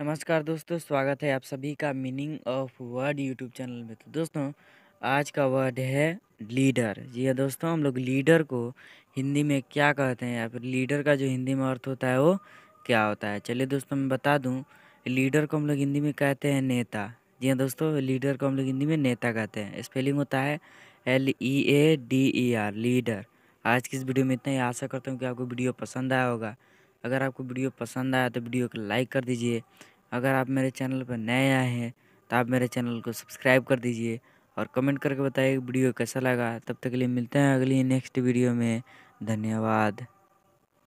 नमस्कार दोस्तों स्वागत है आप सभी का meaning of word YouTube channel में तो दोस्तों आज का वर्ड है लीडर जी हाँ दोस्तों हम लोग लीडर को हिंदी में क्या कहते हैं या फिर लीडर का जो हिंदी में अर्थ होता है वो क्या होता है चलिए दोस्तों मैं बता दूं लीडर को हम लोग हिंदी में कहते हैं नेता जी हाँ दोस्तों लीडर को हम लोग हिंदी में नेता कहते हैं स्पेलिंग होता है L E A D E R leader आज की इस वीडियो में इतना ही आशा करता हूँ कि आपको वीडियो पसंद आया होगा अगर आपको वीडियो पसंद आया तो वीडियो को लाइक कर दीजिए अगर आप मेरे चैनल पर नए आए हैं तो आप मेरे चैनल को सब्सक्राइब कर दीजिए और कमेंट करके बताइए वीडियो कैसा लगा तब तक के लिए मिलते हैं अगली नेक्स्ट वीडियो में धन्यवाद